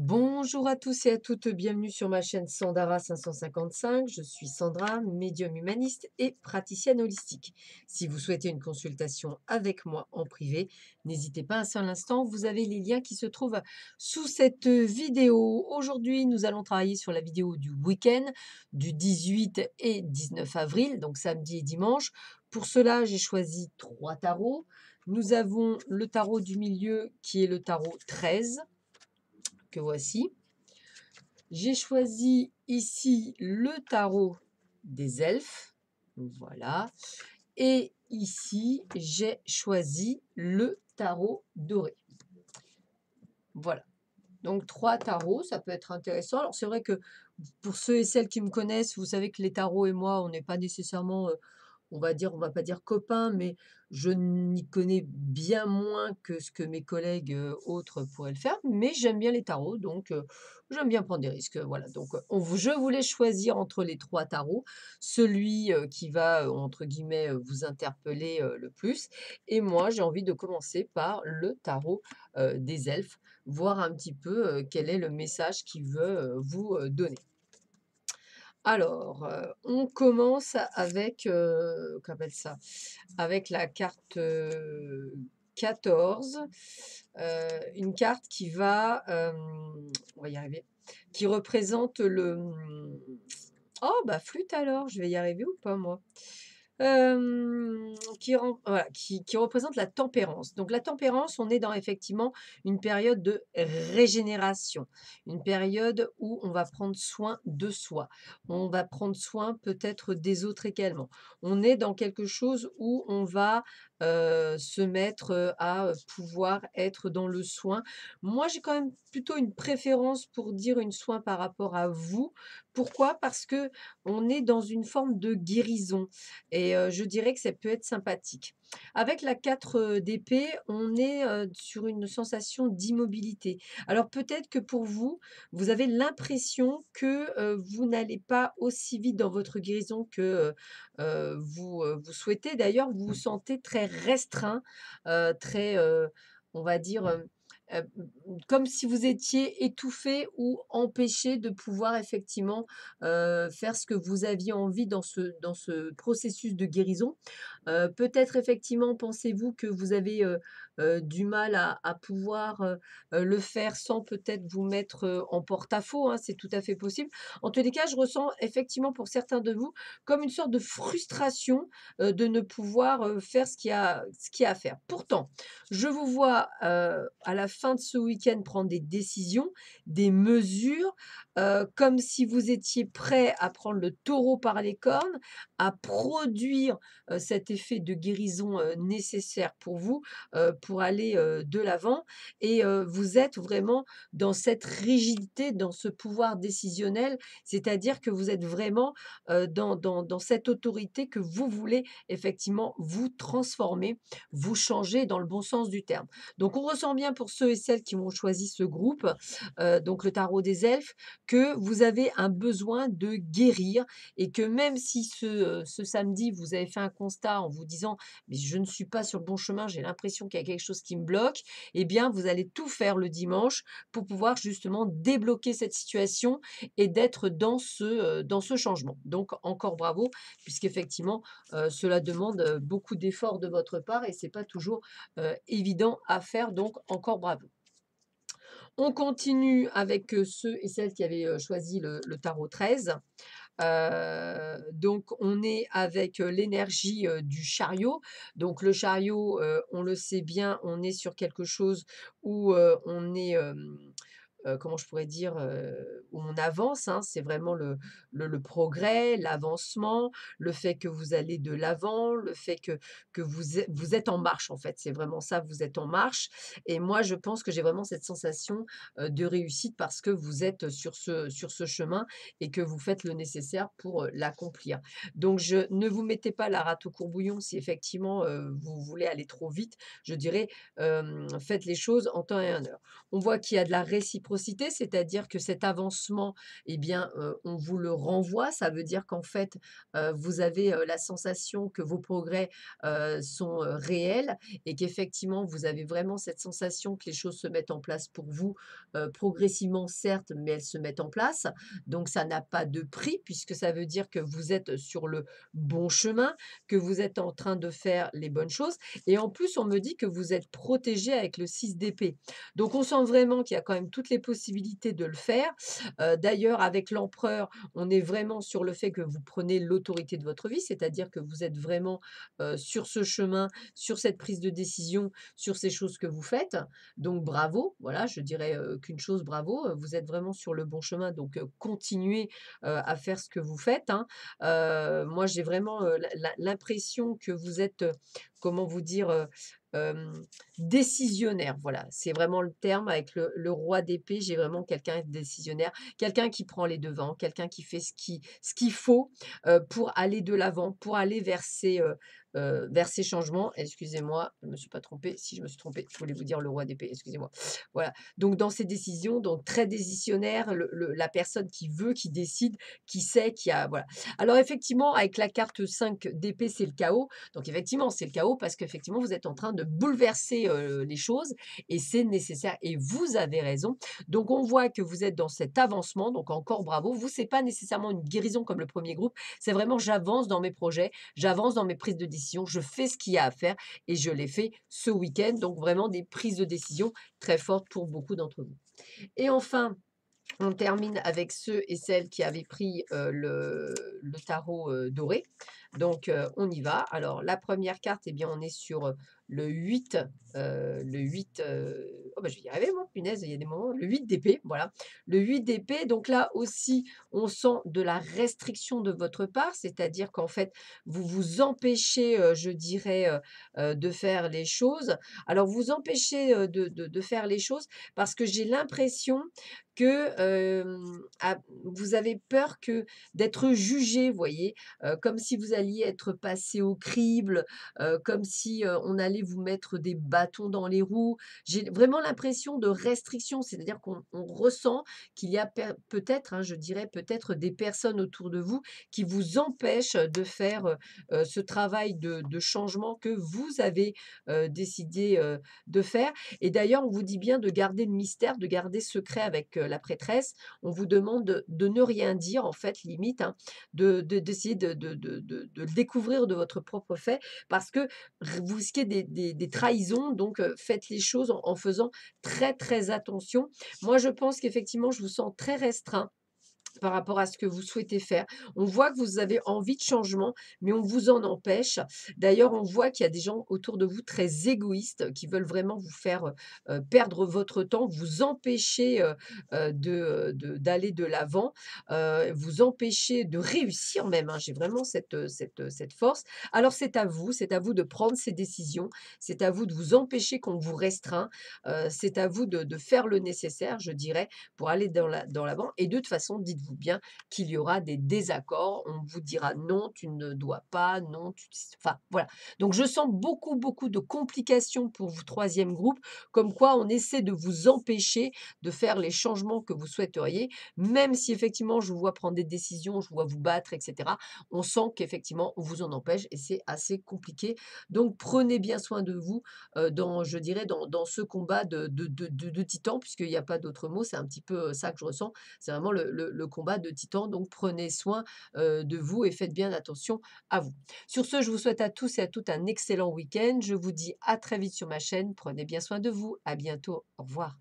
Bonjour à tous et à toutes, bienvenue sur ma chaîne Sandara 555. Je suis Sandra, médium humaniste et praticienne holistique. Si vous souhaitez une consultation avec moi en privé, n'hésitez pas un seul instant, vous avez les liens qui se trouvent sous cette vidéo. Aujourd'hui, nous allons travailler sur la vidéo du week-end du 18 et 19 avril, donc samedi et dimanche. Pour cela, j'ai choisi trois tarots. Nous avons le tarot du milieu qui est le tarot 13 voici. J'ai choisi ici le tarot des elfes. Voilà. Et ici, j'ai choisi le tarot doré. Voilà. Donc, trois tarots, ça peut être intéressant. Alors, c'est vrai que pour ceux et celles qui me connaissent, vous savez que les tarots et moi, on n'est pas nécessairement... Euh, on va dire, on va pas dire copain, mais je n'y connais bien moins que ce que mes collègues autres pourraient le faire. Mais j'aime bien les tarots, donc j'aime bien prendre des risques. Voilà, donc je voulais choisir entre les trois tarots celui qui va, entre guillemets, vous interpeller le plus. Et moi, j'ai envie de commencer par le tarot des elfes, voir un petit peu quel est le message qu'il veut vous donner. Alors, euh, on commence avec, euh, ça avec la carte 14, euh, euh, une carte qui va, on va y arriver, qui représente le... Hmm, oh, bah flûte alors, je vais y arriver ou pas moi qui, qui, représente la tempérance. Donc la tempérance, on est dans effectivement une période de régénération, une période où on va prendre soin de soi, on va prendre soin peut-être des autres également. On est dans quelque chose où on va euh, se mettre à pouvoir être dans le soin. Moi, j'ai quand même plutôt une préférence pour dire une soin par rapport à vous. Pourquoi Parce que on est dans une forme de guérison et je dirais que ça peut être sympathique. Avec la 4 d'épée, on est sur une sensation d'immobilité. Alors peut-être que pour vous, vous avez l'impression que vous n'allez pas aussi vite dans votre guérison que vous, vous souhaitez. D'ailleurs, vous vous mmh. sentez très restreint, très, on va dire mmh. Euh, comme si vous étiez étouffé ou empêché de pouvoir effectivement euh, faire ce que vous aviez envie dans ce, dans ce processus de guérison. Euh, peut-être effectivement pensez-vous que vous avez euh, du mal à, pouvoir euh, euh, le faire sans peut-être vous mettre en porte-à-faux, hein, c'est tout à fait possible. En tous les cas, je ressens effectivement pour certains de vous comme une sorte de frustration de ne pouvoir faire ce qu'il y, a, ce qu'il y a à faire. Pourtant, je vous vois à la fin de ce week-end prendre des décisions, des mesures, euh, comme si vous étiez prêt à prendre le taureau par les cornes, à produire euh, cet effet de guérison euh, nécessaire pour vous, pour aller de l'avant. Et vous êtes vraiment dans cette rigidité, dans ce pouvoir décisionnel, c'est-à-dire que vous êtes vraiment dans, dans, dans cette autorité que vous voulez effectivement vous transformer, vous changer dans le bon sens du terme. Donc on ressent bien pour ceux et celles qui ont choisi ce groupe, donc le tarot des elfes, que vous avez un besoin de guérir et que même si euh, ce, samedi vous avez fait un constat en vous disant mais je ne suis pas sur le bon chemin, j'ai l'impression qu'il y a quelque chose qui me bloque, eh bien vous allez tout faire le dimanche pour pouvoir justement débloquer cette situation et d'être dans ce, euh, dans ce changement. Donc encore bravo puisqu'effectivement effectivement euh, cela demande beaucoup d'efforts de votre part et c'est pas toujours évident à faire donc encore bravo. On continue avec ceux et celles qui avaient choisi le, tarot 13. donc on est avec l'énergie du chariot. Donc le chariot, on le sait bien, on est sur quelque chose où on est euh, comment je pourrais dire, euh, où on avance. Hein, c'est vraiment le, progrès, l'avancement, le fait que vous allez de l'avant, le fait que, que vous, vous êtes en marche en fait. C'est vraiment ça, vous êtes en marche. Et moi, je pense que j'ai vraiment cette sensation euh, de réussite parce que vous êtes sur ce, sur ce chemin et que vous faites le nécessaire pour l'accomplir. Donc, je ne vous mettez pas la rate au courbouillon si effectivement vous voulez aller trop vite. Je dirais, faites les choses en temps et en heure. On voit qu'il y a de la réciprocité c'est-à-dire que cet avancement, eh bien, euh, on vous le renvoie. Ça veut dire qu'en fait, euh, vous avez euh, la sensation que vos progrès sont réels et qu'effectivement, vous avez vraiment cette sensation que les choses se mettent en place pour vous progressivement, certes, mais elles se mettent en place. Donc, ça n'a pas de prix puisque ça veut dire que vous êtes sur le bon chemin, que vous êtes en train de faire les bonnes choses. Et en plus, on me dit que vous êtes protégé avec le 6 d'épée. Donc, on sent vraiment qu'il y a quand même toutes les possibilité possibilités de le faire. D'ailleurs, avec l'empereur, on est vraiment sur le fait que vous prenez l'autorité de votre vie, c'est-à-dire que vous êtes vraiment sur ce chemin, sur cette prise de décision, sur ces choses que vous faites. Donc bravo, voilà, je dirais qu'une chose, bravo, vous êtes vraiment sur le bon chemin, donc continuez à faire ce que vous faites. Hein. moi, j'ai vraiment l'impression que vous êtes, comment vous dire, décisionnaire. Voilà, c'est vraiment le terme avec le, roi d'épée. J'ai vraiment quelqu'un de décisionnaire, quelqu'un qui prend les devants, quelqu'un qui fait ce qu'il ce qu'il faut pour aller de l'avant, pour aller vers ses, euh, vers ces changements. Excusez-moi, je ne me suis pas trompé. Si je me suis trompé, je voulais vous dire le roi d'épée, excusez-moi. Voilà. Donc, dans ces décisions, donc très décisionnaire, le, la personne qui veut, qui décide, qui sait, qui a. Voilà. Alors, effectivement, avec la carte 5 d'épée, c'est le chaos. Donc, effectivement, c'est le chaos parce qu'effectivement, vous êtes en train de bouleverser euh, les choses et c'est nécessaire. Et vous avez raison. Donc, on voit que vous êtes dans cet avancement. Donc, encore bravo. Vous, c'est pas nécessairement une guérison comme le premier groupe. C'est vraiment j'avance dans mes projets, j'avance dans mes prises de décision je fais ce qu'il y a à faire et je l'ai fait ce week-end. Donc vraiment des prises de décision très fortes pour beaucoup d'entre vous. Et enfin, on termine avec ceux et celles qui avaient pris euh, le, tarot euh, doré. Donc, euh, on y va. Alors, la première carte, eh bien, on est sur euh, le 8, euh, le 8, oh bah, je vais y arriver, punaise, il y a des moments, le 8 d'épée, voilà. Le 8 d'épée, donc là aussi, on sent de la restriction de votre part, c'est-à-dire qu'en fait, vous vous empêchez, je dirais, de faire les choses. Alors, vous empêchez de, faire les choses parce que j'ai l'impression que vous avez peur que d'être jugé, vous voyez, comme si vous alliez être passé au crible, comme si on allait vous mettre des bâtons dans les roues. J'ai vraiment l'impression de restriction, c'est-à-dire qu'on ressent qu'il y a peut-être, hein, je dirais peut-être des personnes autour de vous qui vous empêchent de faire ce travail de, changement que vous avez décidé de faire. Et d'ailleurs, on vous dit bien de garder le mystère, de garder secret avec la prêtresse. On vous demande de, ne rien dire, en fait, limite, hein, d'essayer de, d'essayer de, de, le découvrir de votre propre fait, parce que vous risquez des, trahisons, donc faites les choses en faisant très très attention. Moi, je pense qu'effectivement, je vous sens très restreint par rapport à ce que vous souhaitez faire. On voit que vous avez envie de changement, mais on vous en empêche. D'ailleurs, on voit qu'il y a des gens autour de vous très égoïstes qui veulent vraiment vous faire euh, euh, perdre votre temps, vous empêcher euh, d'aller de, l'avant, vous empêcher de réussir même. Hein. J'ai vraiment cette, cette, force. Alors, c'est à vous, c'est à vous de prendre ces décisions, c'est à vous de vous empêcher qu'on vous restreint, c'est à vous de, faire le nécessaire, je dirais, pour aller dans l'avant. La, dans et de toute façon, dites-vous bien qu'il y aura des désaccords. On vous dira non, tu ne dois pas, non, tu... Enfin, voilà. Donc, je sens beaucoup, beaucoup de complications pour vous troisième groupe, comme quoi on essaie de vous empêcher de faire les changements que vous souhaiteriez, même si effectivement je vous vois prendre des décisions, je vois vous battre, etc. On sent qu'effectivement on vous en empêche et c'est assez compliqué. Donc, prenez bien soin de vous euh, dans, je dirais, dans, ce combat de, de, de, puisqu'il n'y a pas d'autre mot, c'est un petit peu euh, ça que je ressens. C'est vraiment le combat de Titan. Donc prenez soin de vous et faites bien attention à vous. Sur ce, je vous souhaite à tous et à toutes un excellent week-end. Je vous dis à très vite sur ma chaîne. Prenez bien soin de vous. À bientôt. Au revoir.